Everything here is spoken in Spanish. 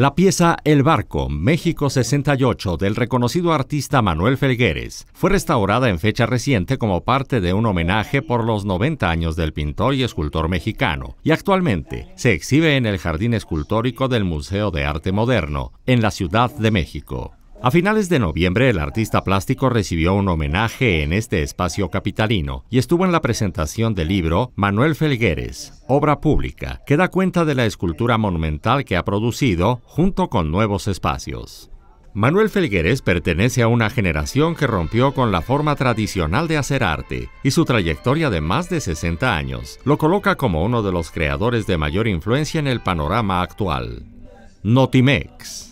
La pieza El Barco, México 68, del reconocido artista Manuel Felgueres, fue restaurada en fecha reciente como parte de un homenaje por los 90 años del pintor y escultor mexicano, y actualmente se exhibe en el Jardín Escultórico del Museo de Arte Moderno, en la Ciudad de México. A finales de noviembre, el artista plástico recibió un homenaje en este espacio capitalino y estuvo en la presentación del libro Manuel Felgueres, Obra Pública, que da cuenta de la escultura monumental que ha producido junto con nuevos espacios. Manuel Felgueres pertenece a una generación que rompió con la forma tradicional de hacer arte y su trayectoria de más de 60 años lo coloca como uno de los creadores de mayor influencia en el panorama actual. Notimex.